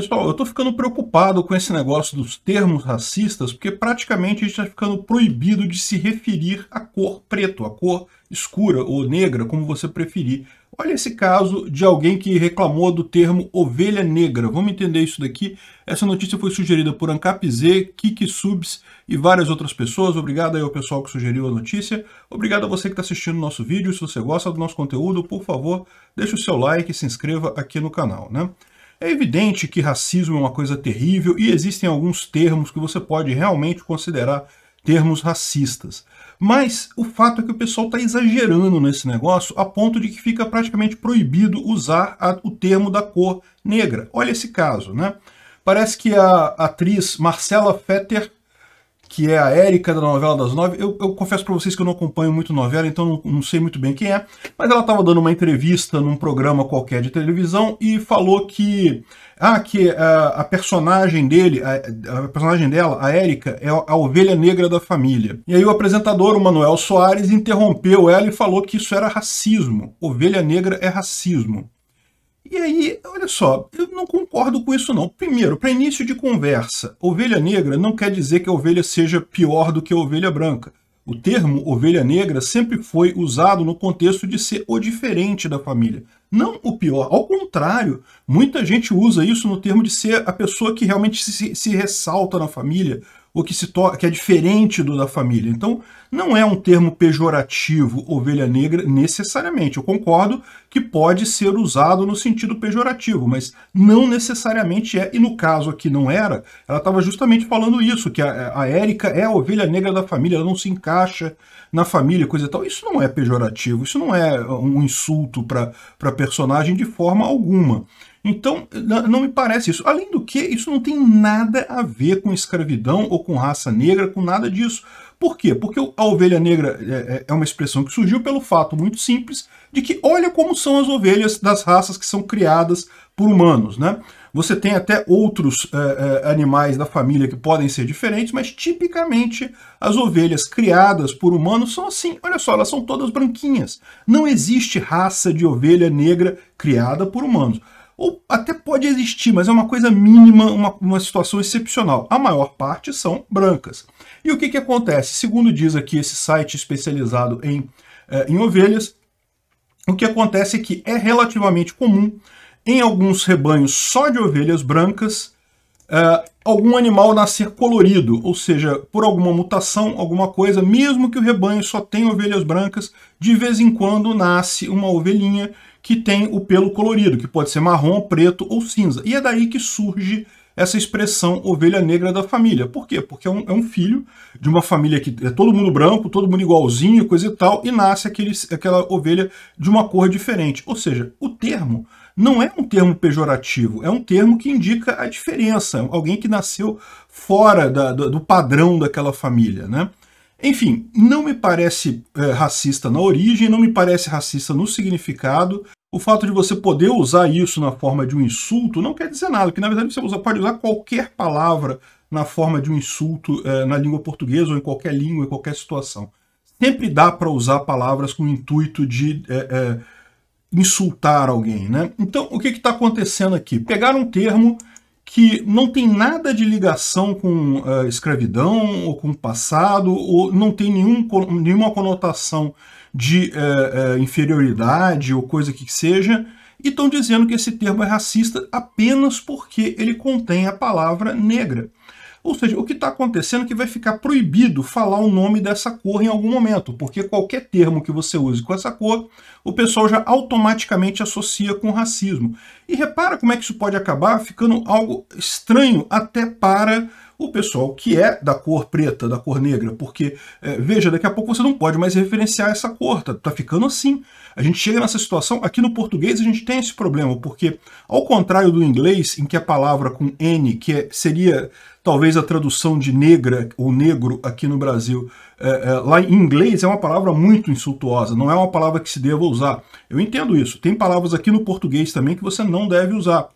Pessoal, eu estou ficando preocupado com esse negócio dos termos racistas, porque praticamente a gente está ficando proibido de se referir à cor preto, à cor escura ou negra, como você preferir. Olha esse caso de alguém que reclamou do termo ovelha negra. Vamos entender isso daqui. Essa notícia foi sugerida por Ancap Z, Kiki Subs e várias outras pessoas. Obrigado aí ao pessoal que sugeriu a notícia. Obrigado a você que está assistindo o nosso vídeo. Se você gosta do nosso conteúdo, por favor, deixe o seu like e se inscreva aqui no canal. Né? É evidente que racismo é uma coisa terrível e existem alguns termos que você pode realmente considerar termos racistas. Mas o fato é que o pessoal está exagerando nesse negócio a ponto de que fica praticamente proibido usar a, o termo da cor negra. Olha esse caso, né? Parece que a atriz Marcela Fetter que é a Érica da novela das nove. Eu, eu confesso para vocês que eu não acompanho muito novela, então não, não sei muito bem quem é, mas ela estava dando uma entrevista num programa qualquer de televisão e falou que ah, que a, eh, a personagem dele, a, a, personagem dela, a Érica, é a, a ovelha negra da família. E aí o apresentador, o Manuel Soares, interrompeu ela e falou que isso era racismo. Ovelha negra é racismo. E aí, olha só, eu não concordo com isso não. Primeiro, para início de conversa, ovelha negra não quer dizer que a ovelha seja pior do que a ovelha branca. O termo ovelha negra sempre foi usado no contexto de ser o diferente da família, não o pior. Ao contrário, muita gente usa isso no termo de ser a pessoa que realmente se, se ressalta na família, o que, se que é diferente do da família. Então, não é um termo pejorativo, ovelha negra, necessariamente. Eu concordo que pode ser usado no sentido pejorativo, mas não necessariamente é. E no caso aqui não era, ela estava justamente falando isso, que a, a Érica é a ovelha negra da família, ela não se encaixa na família, coisa e tal. Isso não é pejorativo, isso não é um insulto para a personagem de forma alguma. Então, não me parece isso. Além do que, isso não tem nada a ver com escravidão ou com raça negra, com nada disso. Por quê? Porque a ovelha negra é, é, é uma expressão que surgiu pelo fato muito simples de que olha como são as ovelhas das raças que são criadas por humanos, né? Você tem até outros é, animais da família que podem ser diferentes, mas tipicamente as ovelhas criadas por humanos são assim. Olha só, elas são todas branquinhas. Não existe raça de ovelha negra criada por humanos. Ou até pode existir, mas é uma coisa mínima, uma, uma situação excepcional. A maior parte são brancas. E o que, que acontece? Segundo diz aqui esse site especializado em, eh, em ovelhas, o que acontece é que é relativamente comum em alguns rebanhos só de ovelhas brancas, eh, algum animal nascer colorido, ou seja, por alguma mutação, alguma coisa, mesmo que o rebanho só tenha ovelhas brancas, de vez em quando nasce uma ovelhinha que tem o pelo colorido, que pode ser marrom, preto ou cinza. E é daí que surge essa expressão ovelha negra da família. Por quê? Porque é um, é um, filho de uma família que é todo mundo branco, todo mundo igualzinho, coisa e tal, e nasce aquele, aquela ovelha de uma cor diferente. Ou seja, o termo não é um termo pejorativo, é um termo que indica a diferença, alguém que nasceu fora da, do, do, padrão daquela família, né? Enfim, não me parece é, racista na origem, não me parece racista no significado. O fato de você poder usar isso na forma de um insulto não quer dizer nada, que na verdade você usa, pode usar qualquer palavra na forma de um insulto é, na língua portuguesa ou em qualquer língua, em qualquer situação. Sempre dá para usar palavras com o intuito de é, é insultar alguém, né? Então, o que está acontecendo aqui? Pegaram um termo que não tem nada de ligação com uh, escravidão ou com o passado, ou não tem nenhum, nenhuma conotação de uh, uh, inferioridade ou coisa que seja, e estão dizendo que esse termo é racista apenas porque ele contém a palavra negra. Ou seja, o que está acontecendo é que vai ficar proibido falar o nome dessa cor em algum momento, porque qualquer termo que você use com essa cor, o pessoal já automaticamente associa com racismo. E repara como é que isso pode acabar ficando algo estranho até para o pessoal que é da cor preta, da cor negra, porque, é, veja, daqui a pouco você não pode mais referenciar essa cor, tá, tá, ficando assim. A gente chega nessa situação, aqui no português a gente tem esse problema, porque ao contrário do inglês, em que a palavra com N, que é, seria talvez a tradução de negra ou negro aqui no Brasil, é, é, lá em inglês é uma palavra muito insultuosa, não é uma palavra que se deva usar. Eu entendo isso. Tem palavras aqui no português também que você não deve usar.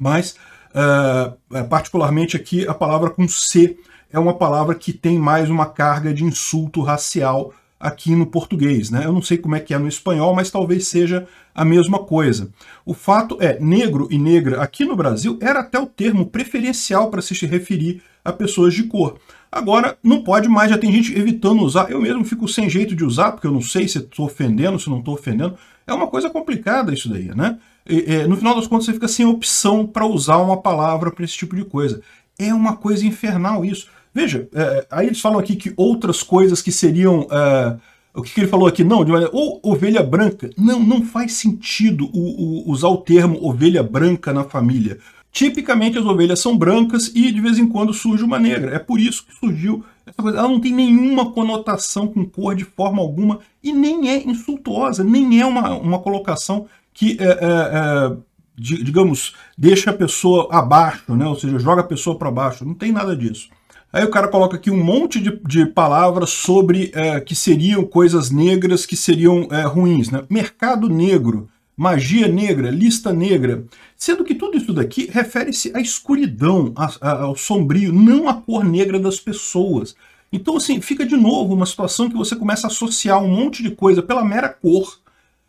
Mas, é, é particularmente aqui, a palavra com C é uma palavra que tem mais uma carga de insulto racial aqui no português. Né? Eu não sei como é que é no espanhol, mas talvez seja a mesma coisa. O fato é, negro e negra aqui no Brasil era até o termo preferencial para se referir a pessoas de cor. Agora, não pode mais, já tem gente evitando usar. Eu mesmo fico sem jeito de usar, porque eu não sei se estou ofendendo, se não estou ofendendo. É uma coisa complicada isso daí, né? E, é, no final das contas, você fica sem opção para usar uma palavra para esse tipo de coisa. É uma coisa infernal isso. Veja, é, aí eles falam aqui que outras coisas que seriam. É, o que, que, ele falou aqui? Não, de maneira, ou ovelha branca. Não, não faz sentido o, o, usar o termo ovelha branca na família. Tipicamente as ovelhas são brancas e de vez em quando surge uma negra. É por isso que surgiu essa coisa. Ela não tem nenhuma conotação com cor de forma alguma e nem é insultuosa, nem é uma, uma colocação que, é, é, é digamos, deixa a pessoa abaixo, né? ou seja, joga a pessoa para baixo. Não tem nada disso. Aí o cara coloca aqui um monte de, de palavras sobre é, que seriam coisas negras que seriam é, ruins. Né? Mercado negro, magia negra, lista negra. Sendo que tudo isso daqui refere-se à escuridão, a, a, ao sombrio, não à cor negra das pessoas. Então, assim, fica de novo uma situação que você começa a associar um monte de coisa pela mera cor,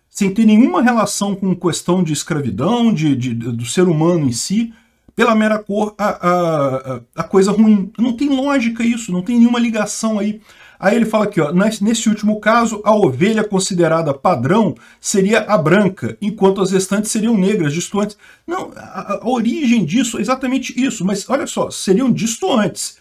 sem ter nenhuma relação com questão de escravidão, de, de do ser humano em si pela mera cor a, a, a, coisa ruim. Não tem lógica isso, não tem nenhuma ligação aí. Aí ele fala aqui, ó, nesse último caso, a ovelha considerada padrão seria a branca, enquanto as restantes seriam negras, distantes. Não, a, a origem disso é exatamente isso, mas olha só, seriam distantes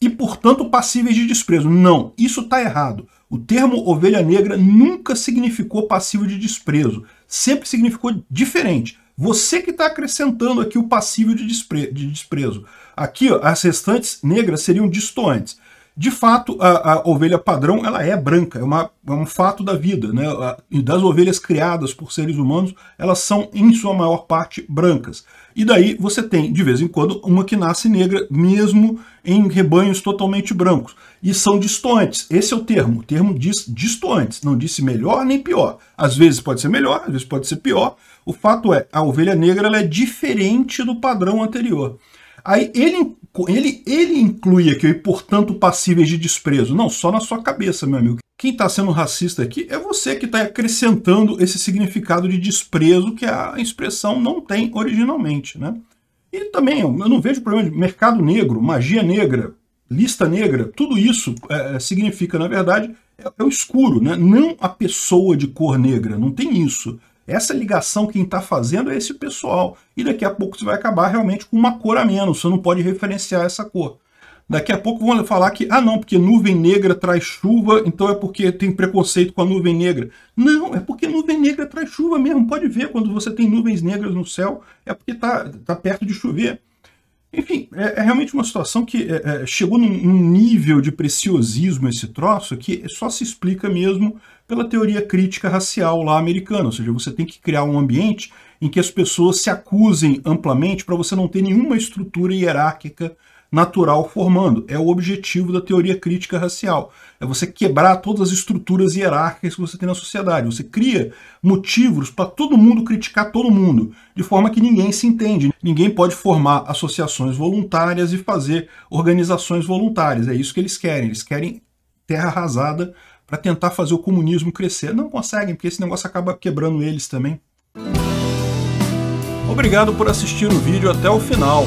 e, portanto, passíveis de desprezo. Não, isso está errado. O termo ovelha negra nunca significou passivo de desprezo, sempre significou diferente. Você que está acrescentando aqui o passivo de, despre de desprezo. Aqui, ó, as restantes negras seriam distoantes. De fato, a, a, ovelha padrão ela é branca, é, uma, é um fato da vida. Né? Das ovelhas criadas por seres humanos, elas são, em sua maior parte, brancas. E daí você tem, de vez em quando, uma que nasce negra, mesmo em rebanhos totalmente brancos. E são distantes. Esse é o termo. O termo diz distantes, não disse melhor nem pior. Às vezes pode ser melhor, às vezes pode ser pior. O fato é, a ovelha negra ela é diferente do padrão anterior. Aí ele ele, ele inclui aqui, e portanto passíveis de desprezo. Não, só na sua cabeça, meu amigo. Quem está sendo racista aqui é você que está acrescentando esse significado de desprezo que a expressão não tem originalmente, né? E também, eu não vejo problema de mercado negro, magia negra, lista negra, tudo isso é, é, significa, na verdade, é, é, o escuro, né? não a pessoa de cor negra, não tem isso. Essa ligação quem está fazendo é esse pessoal. E daqui a pouco você vai acabar realmente com uma cor a menos, você não pode referenciar essa cor. Daqui a pouco vão falar que, ah não, porque nuvem negra traz chuva, então é porque tem preconceito com a nuvem negra. Não, é porque nuvem negra traz chuva mesmo, pode ver, quando você tem nuvens negras no céu, é porque está tá perto de chover. Enfim, é, é, realmente uma situação que é, é, chegou num, num, nível de preciosismo esse troço que só se explica mesmo pela teoria crítica racial lá americana. Ou seja, você tem que criar um ambiente em que as pessoas se acusem amplamente para você não ter nenhuma estrutura hierárquica natural formando. É o objetivo da teoria crítica racial. É você quebrar todas as estruturas hierárquicas que você tem na sociedade. Você cria motivos para todo mundo criticar todo mundo, de forma que ninguém se entende. Ninguém pode formar associações voluntárias e fazer organizações voluntárias. É isso que eles querem. Eles querem terra arrasada para tentar fazer o comunismo crescer. Não conseguem, porque esse negócio acaba quebrando eles também. Obrigado por assistir o vídeo até o final.